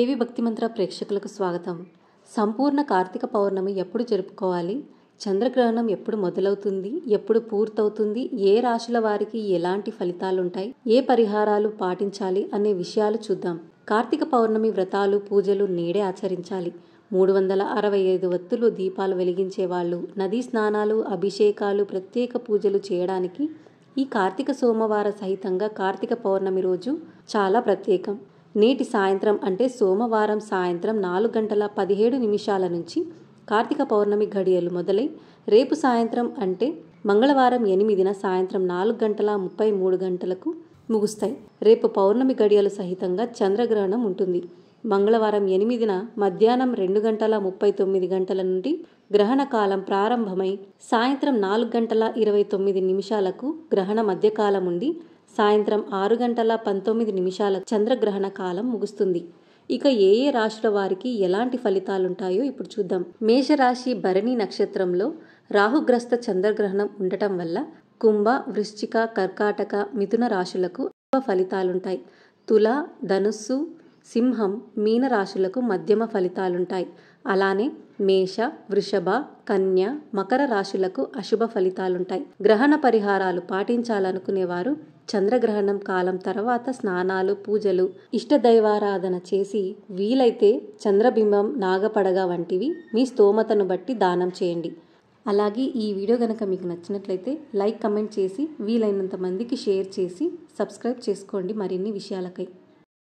ఏవి భక్తి మంత్ర ప్రేక్షకులకు స్వాగతం సంపూర్ణ కార్తీక పౌర్ణమి ఎప్పుడు జరుపుకోవాలి చంద్రగ్రహణం ఎప్పుడు మొదలవుతుంది ఎప్పుడు పూర్తవుతుంది ఏ రాశుల వారికి ఎలాంటి ఫలితాలుంటాయి ఏ పరిహారాలు పాటించాలి అనే విషయాలు చూద్దాం కార్తీక పౌర్ణమి వ్రతాలు పూజలు నేడే ఆచరించాలి మూడు వందల అరవై ఐదు వత్తులు దీపాలు వెలిగించే వాళ్ళు నదీ స్నానాలు అభిషేకాలు ప్రత్యేక పూజలు చేయడానికి ఈ కార్తీక సోమవార సహితంగా కార్తీక పౌర్ణమి రోజు చాలా ప్రత్యేకం నేటి సాయంత్రం అంటే సోమవారం సాయంత్రం నాలుగు గంటల పదిహేడు నిమిషాల నుంచి కార్తీక పౌర్ణమి ఘడియలు మొదలై రేపు సాయంత్రం అంటే మంగళవారం ఎనిమిదిన సాయంత్రం నాలుగు గంటల ముప్పై మూడు గంటలకు ముగుస్తాయి రేపు పౌర్ణమి గడియలు సహితంగా చంద్రగ్రహణం ఉంటుంది మంగళవారం ఎనిమిదిన మధ్యాహ్నం రెండు గంటల ముప్పై తొమ్మిది గంటల నుండి గ్రహణ కాలం ప్రారంభమై సాయంత్రం నాలుగు గంటల ఇరవై తొమ్మిది నిమిషాలకు గ్రహణ మధ్యకాలం ఉండి సాయంత్రం ఆరు గంటల పంతొమ్మిది నిమిషాల చంద్రగ్రహణ కాలం ముగుస్తుంది ఇక ఏ ఏ రాశుల వారికి ఎలాంటి ఫలితాలుంటాయో ఇప్పుడు చూద్దాం మేషరాశి భరణి నక్షత్రంలో రాహుగ్రస్త చంద్రగ్రహణం ఉండటం వల్ల కుంభ వృశ్చిక కర్కాటక మిథున రాశులకు ఫలితాలుంటాయి తుల ధనుస్సు సింహం మీన రాశులకు మధ్యమ ఫలితాలుంటాయి అలానే మేష వృషభ కన్య మకర రాశులకు అశుభ ఫలితాలుంటాయి గ్రహణ పరిహారాలు పాటించాలనుకునేవారు చంద్రగ్రహణం కాలం తర్వాత స్నానాలు పూజలు ఇష్టదైవారాధన చేసి వీలైతే చంద్రబింబం నాగపడగ వంటివి మీ స్తోమతను బట్టి దానం చేయండి అలాగే ఈ వీడియో కనుక మీకు నచ్చినట్లయితే లైక్ కమెంట్ చేసి వీలైనంత మందికి షేర్ చేసి సబ్స్క్రైబ్ చేసుకోండి మరిన్ని విషయాలకై